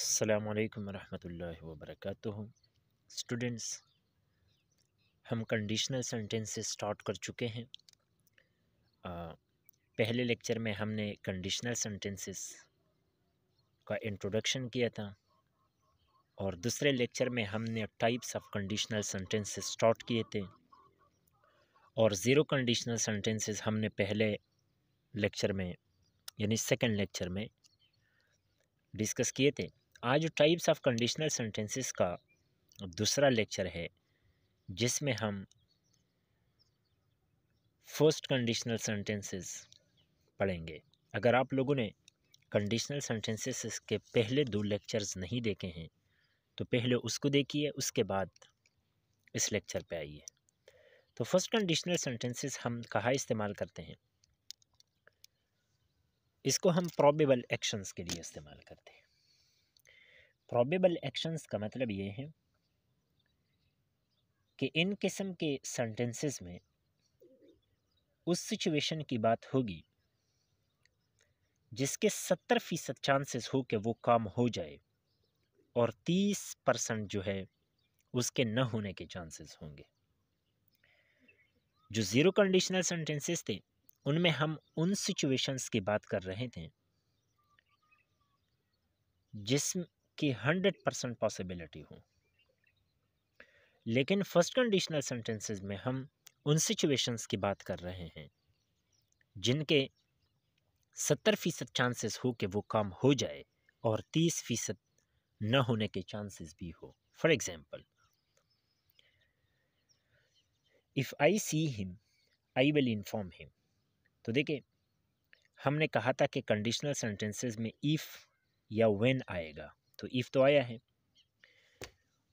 अल्लाम वरहमतुल्लाहि वबरकatuh स्टूडेंट्स हम कंडीशनल सेंटेंस से स्टार्ट कर चुके हैं आ, पहले लेक्चर में हमने कंडीशनल सेंटेंसेस का इंट्रोडक्शन किया था और दूसरे लेक्चर में हमने types of conditional sentences start किए थे और ज़ीरो कंडीशनल सेंटेंसेस हमने पहले लेक्चर में यानी सेकंड लेक्चर में डिस्कस किए थे आज टाइप्स ऑफ कंडीशनल सेंटेंसेस का दूसरा लेक्चर है जिसमें हम फर्स्ट कंडीशनल सेंटेंसेस पढ़ेंगे अगर आप लोगों ने कंडीशनल सेंटेंसेस के पहले दो लेक्चर्स नहीं देखे हैं तो पहले उसको देखिए उसके बाद इस लेक्चर पे आइए तो फर्स्ट कंडीशनल सेंटेंसेस हम कहाँ इस्तेमाल करते हैं इसको हम प्रॉबेबल एक्शंस के लिए इस्तेमाल करते हैं प्रॉबेबल एक्शंस का मतलब ये है कि इन किस्म के सेंटेंसेस में उस सिचुएशन की बात होगी जिसके सत्तर फ़ीसद चांसेस हो कि वो काम हो जाए और तीस परसेंट जो है उसके न होने के चांसेस होंगे जो ज़ीरो कंडीशनल सेंटेंसेस थे उनमें हम उन सिचुएशंस की बात कर रहे थे जिस की हंड्रेड परसेंट पॉसिबिलिटी हो लेकिन फर्स्ट कंडीशनल सेंटेंसेस में हम उन सिचुएशंस की बात कर रहे हैं जिनके सत्तर फ़ीसद चांसेस हो कि वो काम हो जाए और तीस फ़ीसद न होने के चांसेस भी हो for example if I see him I will inform him तो देखिए हमने कहा था कि कंडीशनल सेंटेंसेस में इफ़ या व्हेन आएगा तो इफ़ तो आया है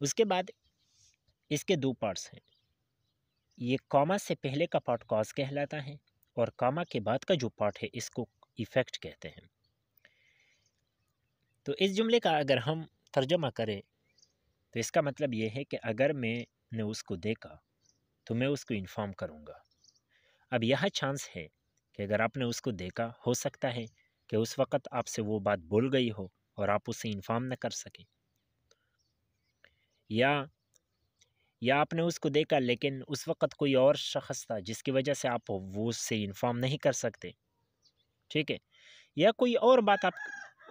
उसके बाद इसके दो पार्ट्स हैं ये कॉमा से पहले का पार्ट कॉज कहलाता है और कामा के बाद का जो पार्ट है इसको इफ़ेक्ट कहते हैं तो इस जुमले का अगर हम तर्जमा करें तो इसका मतलब ये है कि अगर मैंने उसको देखा तो मैं उसको इन्फॉर्म करूँगा अब यह चांस है कि अगर आपने उसको देखा हो सकता है कि उस वक़्त आपसे वो बात बोल गई हो और आप उसे इन्फॉर्म न कर सकें या या आपने उसको देखा लेकिन उस वक़्त कोई और शख्स था जिसकी वजह से आप वो उससे इन्फॉर्म नहीं कर सकते ठीक है या कोई और बात आप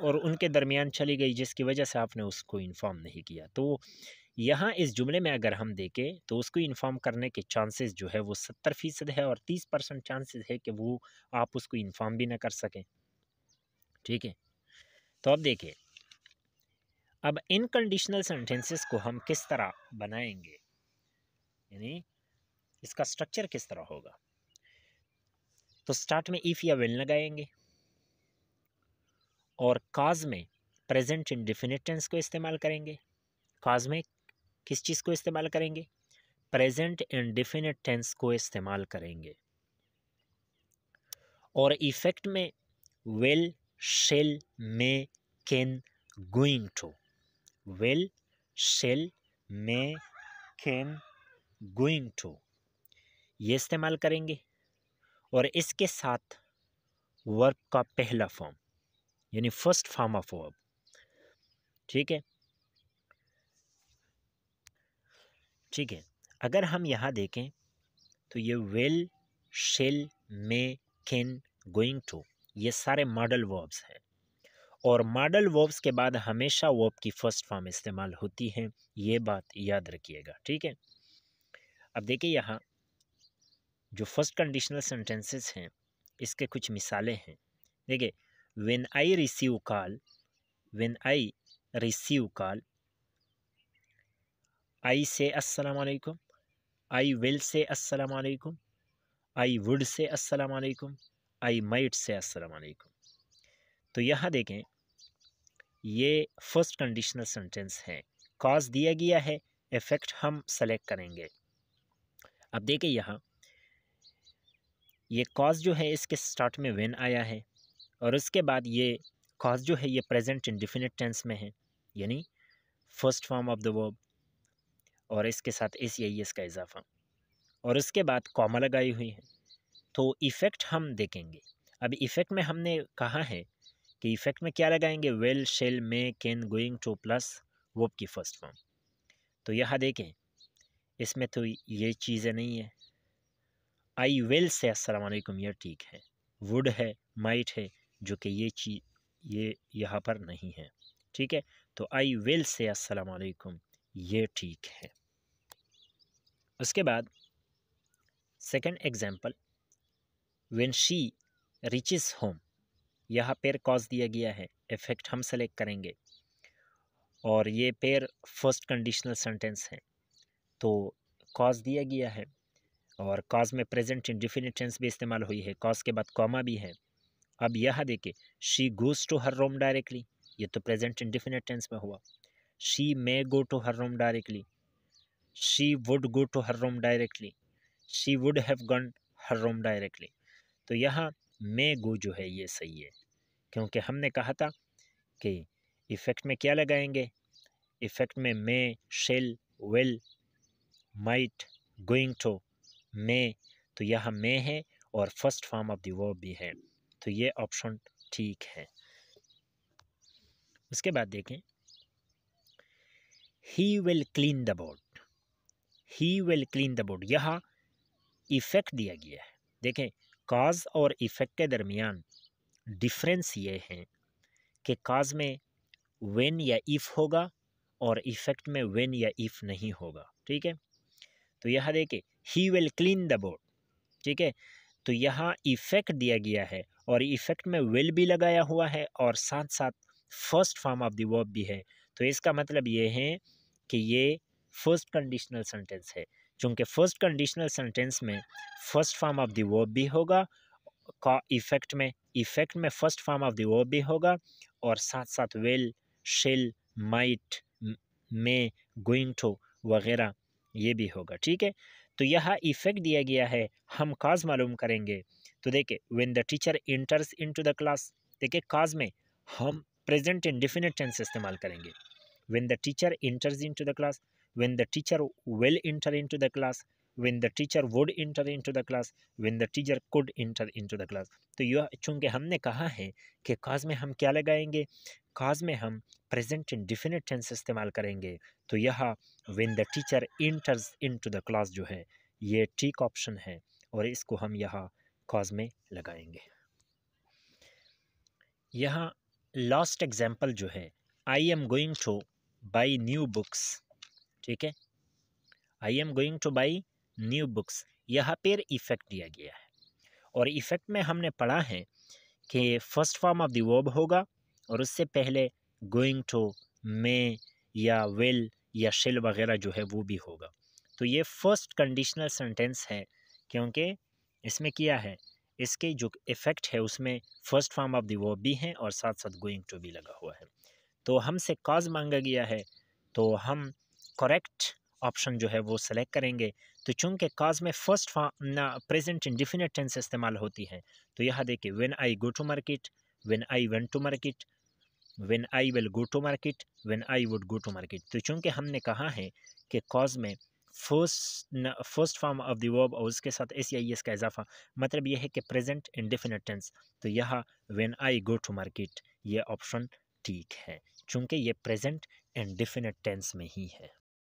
और उनके दरमियान चली गई जिसकी वजह से आपने उसको इन्फॉर्म नहीं किया तो यहाँ इस जुमले में अगर हम देखें तो उसको इन्फॉर्म करने के चांसेस जो है वो सत्तर फ़ीसद है और तीस परसेंट चांसेस है कि वो आप उसको इन्फॉर्म भी ना कर सकें ठीक है तो अब देखिए अब इनकंडीशनल सेंटेंसेस को हम किस तरह बनाएंगे यानी इसका स्ट्रक्चर किस तरह होगा तो स्टार्ट में इफ़ या वेल लगाएंगे और काज में प्रेजेंट इंडिफिनिट टेंस को इस्तेमाल करेंगे काज में किस चीज़ को इस्तेमाल करेंगे प्रेजेंट इंडिफिनिट टेंस को इस्तेमाल करेंगे और इफेक्ट में वेल शेल में can going to will shall may can going to ये इस्तेमाल करेंगे और इसके साथ वर्ब का पहला फॉर्म यानी फर्स्ट फॉर्म ऑफ वर्ब ठीक है ठीक है अगर हम यहाँ देखें तो ये will shall may can going to ये सारे मॉडल वर्ब्स हैं और मॉडल वर्ब्स के बाद हमेशा वर्ब की फर्स्ट फॉर्म इस्तेमाल होती है ये बात याद रखिएगा ठीक है अब देखिए यहाँ जो फर्स्ट कंडीशनल सेंटेंसेस हैं इसके कुछ मिसालें हैं देखिए when I receive call when I receive call I say अस्सलाम वालेकुम आई विल से अस्सलाम वालेकुम आई वुड से अस्सलाम वालेकुम आई माइट से अस्सलाम वालेकुम तो यहाँ देखें ये फर्स्ट कंडीशनल सेंटेंस है कॉज दिया गया है इफ़ेक्ट हम सेलेक्ट करेंगे अब देखें यहाँ ये कॉज जो है इसके स्टार्ट में वेन आया है और उसके बाद ये कॉज जो है ये प्रेजेंट डिफिनेट टेंस में है यानी first form of the verb और इसके साथ एस आई एस का इजाफा और उसके बाद कॉमा लगाई हुई है तो इफ़ेक्ट हम देखेंगे अब इफ़ेक्ट में हमने कहा है कि इफेक्ट में क्या लगाएंगे will shall may can going to plus verb की फर्स्ट फॉर्म तो यहाँ देखें इसमें तो ये चीज़ें नहीं है आई वेल से असलकुम यह ठीक है वुड है माइट है जो कि ये चीज ये यहाँ पर नहीं है ठीक है तो आई वेल से असलकुम ये ठीक है उसके बाद second example when she reaches home यहाँ पेर कॉज दिया गया है इफेक्ट हम सेलेक्ट करेंगे और ये पेर फर्स्ट कंडीशनल सेंटेंस है तो कॉज दिया गया है और कॉज में प्रेजेंट इंडिफिनिट टेंस भी इस्तेमाल हुई है कॉज के बाद कॉमा भी है अब यह देखे she goes to her room directly ये तो प्रेजेंट इंडिफिनिट टेंस में हुआ she may go to her room directly she would go to her room directly she would have gone her room directly तो यहाँ मे गो जो है ये सही है क्योंकि हमने कहा था कि इफ़ेक्ट में क्या लगाएंगे इफ़ेक्ट में may shall will might going to may तो यह मे है और first form of the verb भी है तो ये ऑप्शन ठीक है उसके बाद देखें he will clean the board he will clean the board यह इफ़ेक्ट दिया गया है देखें काज और इफ़ेक्ट के दरमियान डिफरेंस ये है कि काज में वेन या इफ़ होगा और इफ़ेक्ट में वेन या इफ़ नहीं होगा ठीक है तो यह देखे he will clean the board ठीक है तो यहाँ इफ़ेक्ट दिया गया है और इफ़ेक्ट में विल भी लगाया हुआ है और साथ साथ first form of the verb भी है तो इसका मतलब ये है कि ये फर्स्ट कंडीशनल सेंटेंस है चूँकि फर्स्ट कंडीशनल सेंटेंस में first form of the verb भी होगा का इफेक्ट में इफेक्ट में first form of the verb भी होगा और साथ साथ will shall might may going to वगैरह ये भी होगा ठीक है तो यह इफेक्ट दिया गया है हम काज मालूम करेंगे तो देखिए when the teacher enters into the class देखिए काज में हम प्रेजेंट इंडिफिनिट टेंस इस्तेमाल करेंगे when the teacher enters into the class when the teacher will enter into the class when the teacher would enter into the class when the teacher could enter into the class तो यह चूंकि हमने कहा है कि काज में हम क्या लगाएंगे काज में हम प्रेजेंट इंडिफिनिट टेंस इस्तेमाल करेंगे तो यह when the teacher enters into the class जो है ये ठीक ऑप्शन है और इसको हम यहाँ काज में लगाएंगे यहाँ लास्ट एग्जाम्पल जो है I am going to buy new books ठीक है I am going to buy new books यहाँ पर इफ़ेक्ट दिया गया है और इफ़ेक्ट में हमने पढ़ा है कि first form of the verb होगा और उससे पहले गोइंग टू मे या विल या शिल वगैरह जो है वो भी होगा तो ये फर्स्ट कंडीशनल सेंटेंस है क्योंकि इसमें किया है इसके जो इफ़ेक्ट है उसमें first form of the verb भी हैं और साथ साथ गोइंग टू भी लगा हुआ है तो हमसे काज मांगा गया है तो हम करेक्ट ऑप्शन जो है वो सेलेक्ट करेंगे तो चूंकि काज में first present indefinite tense इस्तेमाल होती है तो यह देखिए when I go to market when I went to market when I will go to market when I would go to market तो चूंकि हमने कहा है कि कॉज में first first form of the verb और उसके साथ एस आई एस का इजाफा मतलब यह है कि प्रेजेंट इन डिफिनेट टेंस तो यह when I go to market ये ऑप्शन ठीक है चूंकि ये प्रेजेंट डिफिनेट टेंस में ही है